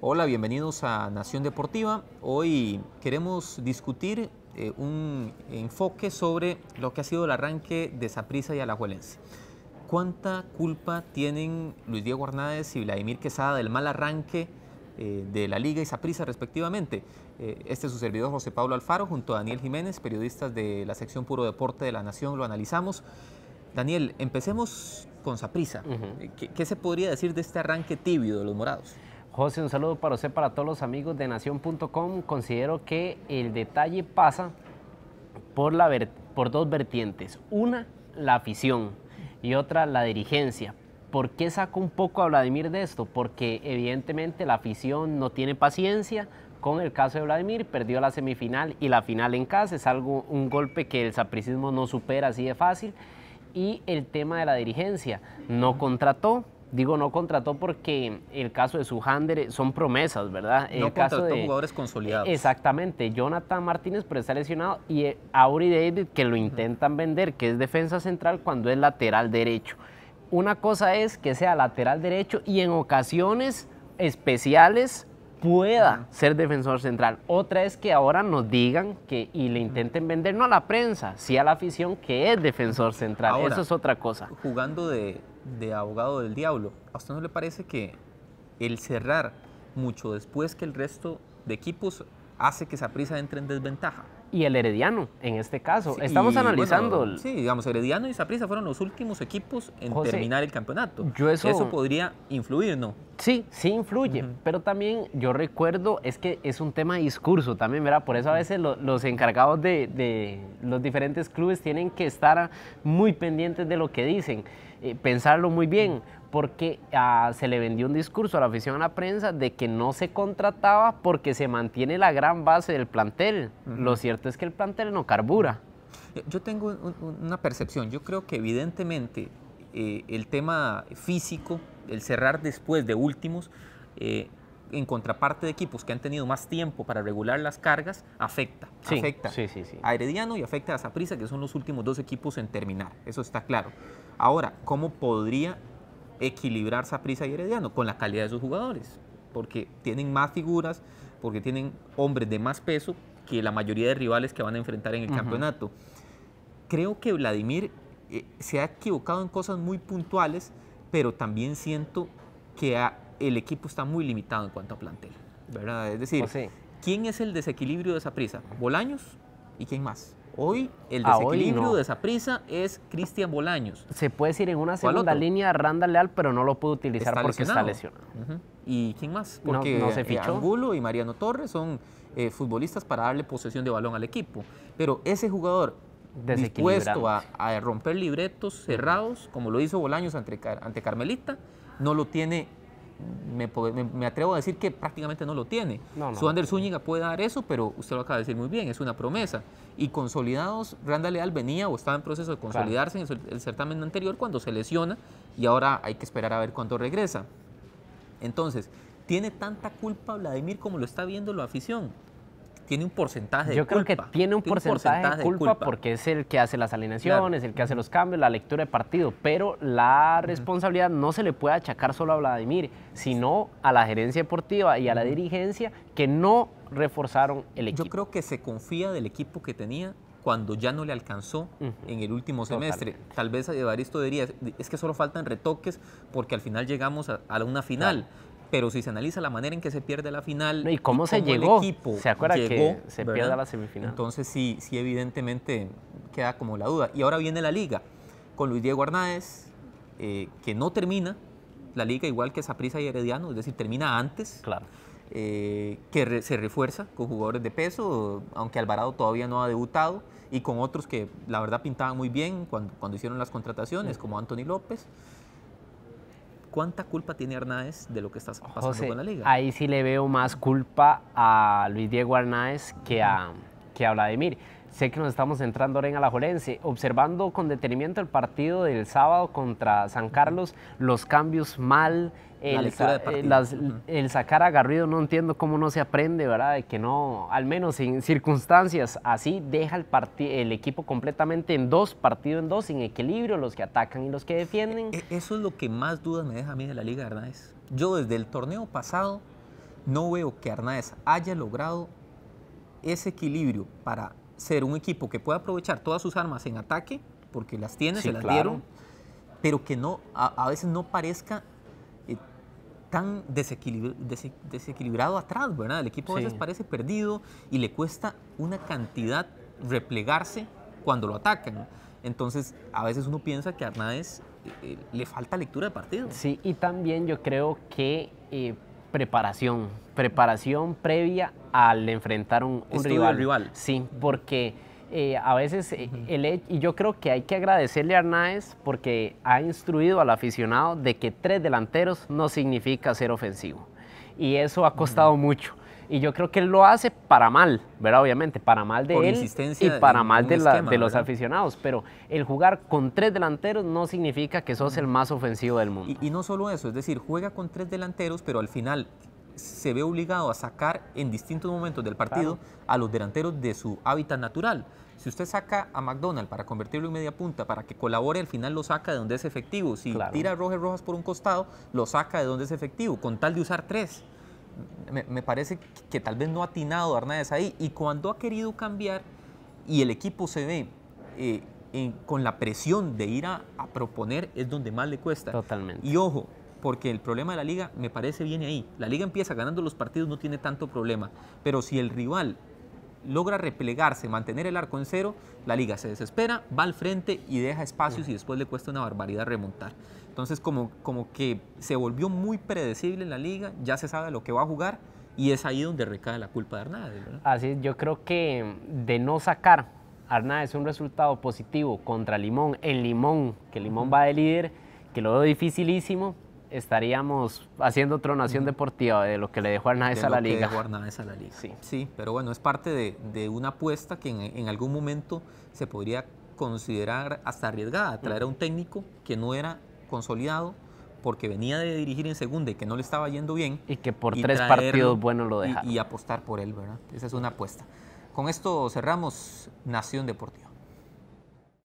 Hola, bienvenidos a Nación Deportiva. Hoy queremos discutir eh, un enfoque sobre lo que ha sido el arranque de Saprisa y Alajuelense. ¿Cuánta culpa tienen Luis Diego Hernández y Vladimir Quesada del mal arranque eh, de la Liga y Saprisa respectivamente? Eh, este es su servidor José Pablo Alfaro junto a Daniel Jiménez, periodistas de la sección Puro Deporte de la Nación, lo analizamos. Daniel, empecemos con Saprisa. ¿Qué se podría decir de este arranque tibio de los morados? José, un saludo para usted, para todos los amigos de nación.com. Considero que el detalle pasa por, la dos vertientes. Una, la afición y otra, la dirigencia. ¿Por qué saco un poco a Vladimir de esto? Porque evidentemente la afición no tiene paciencia con el caso de Vladimir, perdió la semifinal y la final en casa, es algo, un golpe que el sapricismo no supera así de fácil. Y el tema de la dirigencia, no contrató, digo no contrató porque el caso de Sujander son promesas, ¿verdad? no contrató jugadores consolidados. Eh, exactamente, Jonathan Martínez pero está lesionado y eh, Auri David que lo intentan vender, que es defensa central cuando es lateral derecho. Una cosa es que sea lateral derecho y en ocasiones especiales pueda ser defensor central. Otra es que ahora nos digan que y le intenten vender no a la prensa, sí a la afición que es defensor central. Eso es otra cosa. Jugando de, de abogado del diablo. ¿A usted no le parece que el cerrar mucho después que el resto de equipos hace que esa prisa entre en desventaja? y el Herediano, en este caso. Estamos analizando. sí, digamos, Herediano y Saprissa fueron los últimos equipos en terminar el campeonato. eso... podría influir, ¿no? Sí, sí influye, pero también yo recuerdo, es que es un tema discurso también, ¿verdad? Por eso a veces los encargados de, los diferentes clubes tienen que estar muy pendientes de lo que dicen, eh, pensarlo muy bien porque ah, se le vendió un discurso a la afición a la prensa de que no se contrataba porque se mantiene la gran base del plantel. Lo cierto es que el plantel no carbura. Yo tengo una percepción, yo creo que evidentemente eh, el tema físico, el cerrar después de últimos, eh, en contraparte de equipos que han tenido más tiempo para regular las cargas, afecta. afecta a Herediano y afecta a Zaprisa, que son los últimos dos equipos en terminar. Eso está claro. Ahora, ¿cómo podría equilibrar Saprisa y Herediano con la calidad de sus jugadores, porque tienen más figuras, porque tienen hombres de más peso que la mayoría de rivales que van a enfrentar en el campeonato. Creo que Vladimir eh, se ha equivocado en cosas muy puntuales, pero también siento que el equipo está muy limitado en cuanto a plantel. ¿verdad? Es decir, pues ¿quién es el desequilibrio de esa ¿Bolaños y quién más? Hoy el ah, desequilibrio de esa prisa es Cristian Bolaños. Se puede decir en una segunda línea Randa Leal, pero no lo pudo utilizar porque está lesionado. ¿Y quién más? Porque no, eh, Angulo y Mariano Torres son eh, futbolistas para darle posesión de balón al equipo. Pero ese jugador dispuesto a, a, romper libretos cerrados, como lo hizo Bolaños ante, ante Carmelita, no lo tiene me, atrevo a decir que prácticamente no lo tiene. su Zúñiga puede dar eso, pero usted lo acaba de decir muy bien, es una promesa. Y consolidados, Randa Leal venía o estaba en proceso de consolidarse en el, el, certamen anterior cuando se lesiona y ahora hay que esperar a ver cuándo regresa. Entonces, tiene tanta culpa Vladimir como lo está viendo la afición tiene un porcentaje de Yo culpa. Yo creo que tiene un, porcentaje, de, culpa porque es el que hace las alineaciones, el que hace los cambios, la lectura de partido, pero la responsabilidad no se le puede achacar solo a Vladimir, sino a la gerencia deportiva y a la dirigencia que no reforzaron el equipo. Yo creo que se confía del equipo que tenía cuando ya no le alcanzó en el último semestre. Tal vez Evaristo diría, es que solo faltan retoques porque al final llegamos a, una final pero si se analiza la manera en que se pierde la final y cómo, se llegó, se acuerda que se pierde la semifinal. Entonces sí, sí evidentemente queda como la duda. Y ahora viene la liga con Luis Diego Hernández eh, que no termina la liga igual que Saprissa y Herediano, es decir, termina antes. Claro. Eh, que se refuerza con jugadores de peso, aunque Alvarado todavía no ha debutado, y con otros que la verdad pintaban muy bien cuando, hicieron las contrataciones, como Anthony López. ¿Cuánta culpa tiene Arnaez de lo que está pasando con la liga? Ahí sí le veo más culpa a Luis Diego Arnaez que a, que a Vladimir. Sé que nos estamos entrando ahora en Alajuelense. Observando con detenimiento el partido del sábado contra San Carlos, los cambios mal, eh, el, sacar a no entiendo cómo no se aprende, ¿verdad? De que no, al menos en circunstancias así, deja el, el equipo completamente en dos, partido en dos, sin equilibrio, los que atacan y los que defienden. E-, e-, eso es lo que más dudas me deja a mí de la Liga Hernández. Yo desde el torneo pasado no veo que Hernández haya logrado ese equilibrio para ser un equipo que pueda aprovechar todas sus armas en ataque, porque las tiene, se las dieron, pero que no, a, veces no parezca eh, tan desequilibrado atrás, ¿verdad? El equipo a veces parece perdido y le cuesta una cantidad replegarse cuando lo atacan. Entonces, a veces uno piensa que a Hernández eh, eh, le falta lectura de partido. Sí, y también yo creo que Preparación, preparación previa al enfrentar un, un rival. rival. Sí, porque eh, a veces, eh, y yo creo que hay que agradecerle a Arnaez porque ha instruido al aficionado de que tres delanteros no significa ser ofensivo. Y eso ha costado mucho. Y yo creo que él lo hace para mal, ¿verdad? Obviamente, para mal de él y para mal de, los aficionados. Pero el jugar con tres delanteros no significa que sos el más ofensivo del mundo. Y, no solo eso, es decir, juega con tres delanteros, pero al final se ve obligado a sacar en distintos momentos del partido a los delanteros de su hábitat natural. Si usted saca a McDonald para convertirlo en media punta, para que colabore, al final lo saca de donde es efectivo. Si tira a Rojas por un costado, lo saca de donde es efectivo, con tal de usar tres me, parece que tal vez no ha atinado Arnaez ahí. Y cuando ha querido cambiar y el equipo se ve eh, con la presión de ir a, proponer, es donde más le cuesta. Totalmente. Y ojo, porque el problema de la liga me parece bien ahí. La liga empieza ganando los partidos, no tiene tanto problema. Pero si el rival logra replegarse, mantener el arco en cero, la liga se desespera, va al frente y deja espacios y después le cuesta una barbaridad remontar. Entonces como, como que se volvió muy predecible en la liga, ya se sabe lo que va a jugar y es ahí donde recae la culpa de Hernández. Así yo creo que de no sacar a es un resultado positivo contra Limón, el Limón, que Limón va de líder, que lo veo dificilísimo, estaríamos haciendo otro Nación deportiva de lo que le dejó Arnaez a la liga. dejó a la liga. Sí. sí, pero bueno, es parte de, una apuesta que en, algún momento se podría considerar hasta arriesgada, traer a un técnico que no era consolidado porque venía de dirigir en segunda y que no le estaba yendo bien. Y que por tres partidos buenos lo dejaron. y apostar por él, ¿verdad? Esa es una apuesta. Con esto cerramos Nación Deportiva.